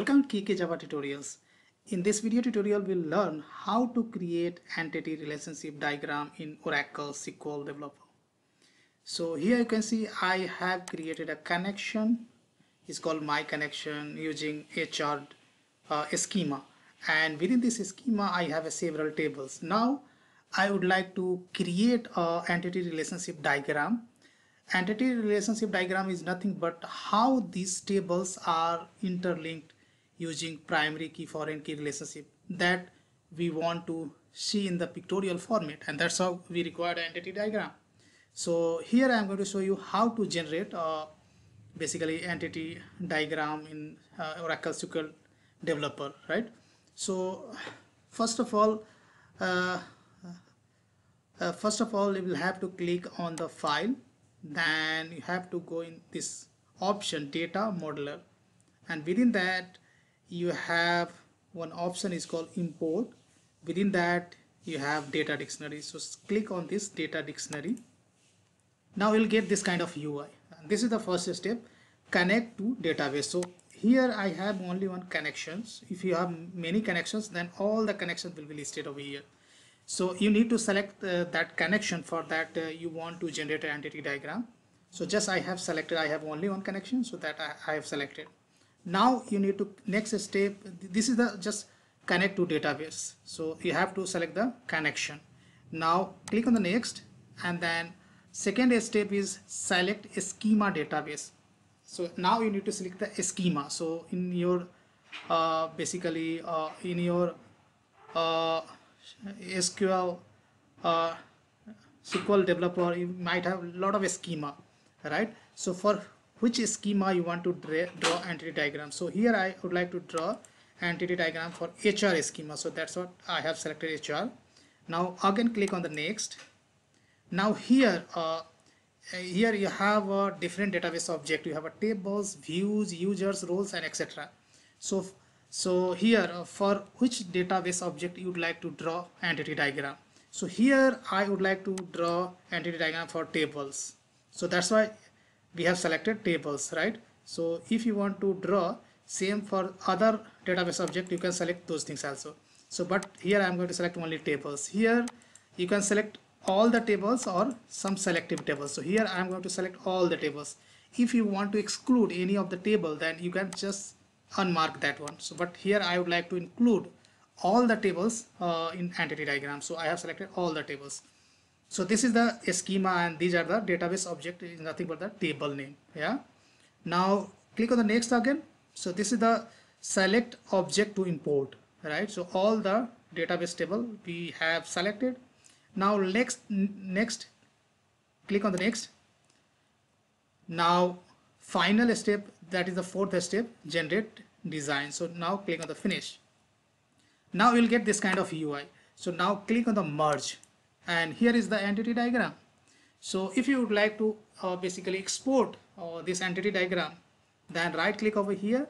Welcome to KK Java Tutorials. In this video tutorial, we'll learn how to create entity relationship diagram in Oracle SQL Developer. So here you can see I have created a connection. It's called my connection using HR uh, schema. And within this schema, I have several tables. Now, I would like to create a entity relationship diagram entity relationship diagram is nothing but how these tables are interlinked using primary key foreign key relationship that we want to see in the pictorial format and that's how we require an entity diagram so here i am going to show you how to generate uh, basically entity diagram in uh, oracle sql developer right so first of all uh, uh, first of all you will have to click on the file then you have to go in this option data modeler and within that you have one option is called import within that you have data dictionary so click on this data dictionary now you'll get this kind of UI and this is the first step connect to database so here I have only one connections if you have many connections then all the connections will be listed over here so you need to select uh, that connection for that uh, you want to generate an entity diagram so just I have selected I have only one connection so that I, I have selected now you need to next step this is the just connect to database so you have to select the connection now click on the next and then second step is select schema database so now you need to select the schema so in your uh, basically uh, in your uh, SQL uh, SQL developer you might have a lot of schema right so for which schema you want to draw entity diagram so here i would like to draw entity diagram for hr schema so that's what i have selected hr now again click on the next now here uh, here you have a different database object you have a tables views users roles and etc so so here uh, for which database object you would like to draw entity diagram so here i would like to draw entity diagram for tables so that's why we have selected tables right so if you want to draw same for other database object you can select those things also so but here I am going to select only tables here you can select all the tables or some selective tables so here I am going to select all the tables if you want to exclude any of the table then you can just unmark that one so but here I would like to include all the tables uh, in entity diagram so I have selected all the tables so this is the schema and these are the database object is nothing but the table name. Yeah. Now click on the next again. So this is the select object to import, right? So all the database table we have selected. Now next, next, click on the next. Now final step, that is the fourth step, generate design. So now click on the finish. Now you'll get this kind of UI. So now click on the merge and here is the entity diagram so if you would like to uh, basically export uh, this entity diagram then right click over here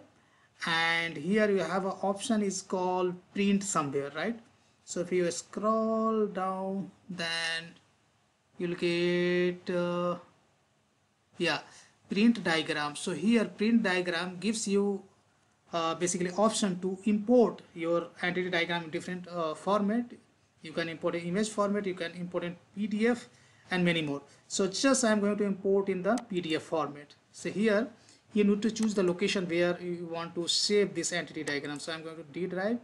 and here you have an option is called print somewhere right so if you scroll down then you'll get uh, yeah print diagram so here print diagram gives you uh, basically option to import your entity diagram in different uh, format you can import an image format you can import in pdf and many more so just i'm going to import in the pdf format so here you need to choose the location where you want to save this entity diagram so i'm going to d drive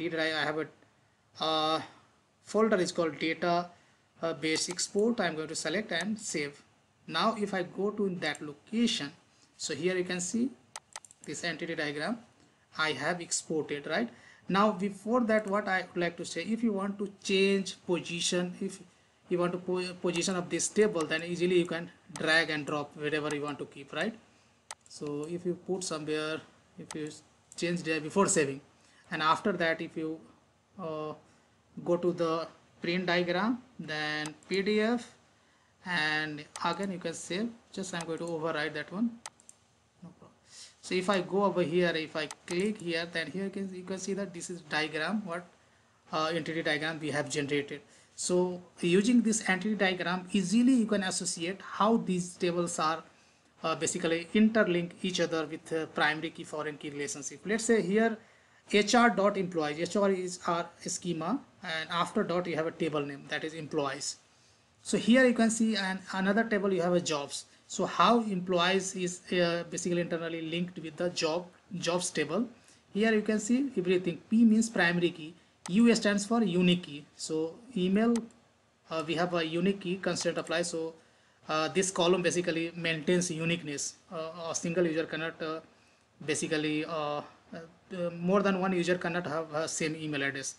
d drive i have a uh, folder is called data uh, base export i'm going to select and save now if i go to that location so here you can see this entity diagram i have exported right now before that what i would like to say if you want to change position if you want to po position of this table then easily you can drag and drop wherever you want to keep right so if you put somewhere if you change there before saving and after that if you uh, go to the print diagram then pdf and again you can save just i'm going to override that one so if I go over here if I click here then here you can, you can see that this is diagram what uh, entity diagram we have generated so using this entity diagram easily you can associate how these tables are uh, basically interlink each other with uh, primary key foreign key relationship let's say here hr dot employees hr is our schema and after dot you have a table name that is employees so here you can see an another table you have a jobs so how employees is uh, basically internally linked with the job jobs table here you can see everything p means primary key u stands for unique key so email uh, we have a unique key constant apply so uh, this column basically maintains uniqueness uh, a single user cannot uh, basically uh, more than one user cannot have same email address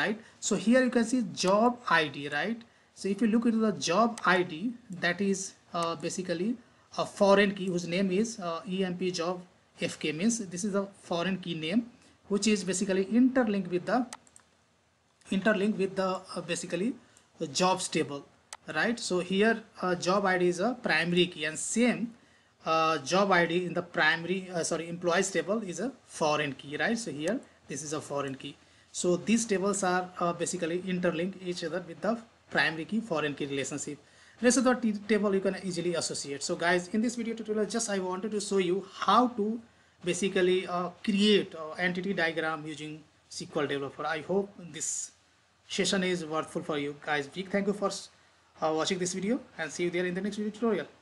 right so here you can see job id right so if you look into the job id that is uh, basically a foreign key whose name is uh, EMP job FK means this is a foreign key name which is basically interlinked with the interlinked with the uh, basically the jobs table right so here uh, job id is a primary key and same uh, job id in the primary uh, sorry employees table is a foreign key right so here this is a foreign key so these tables are uh, basically interlinked each other with the primary key foreign key relationship rest of the table you can easily associate so guys in this video tutorial just i wanted to show you how to basically uh, create uh, entity diagram using sql developer i hope this session is worthful for you guys big thank you for uh, watching this video and see you there in the next video tutorial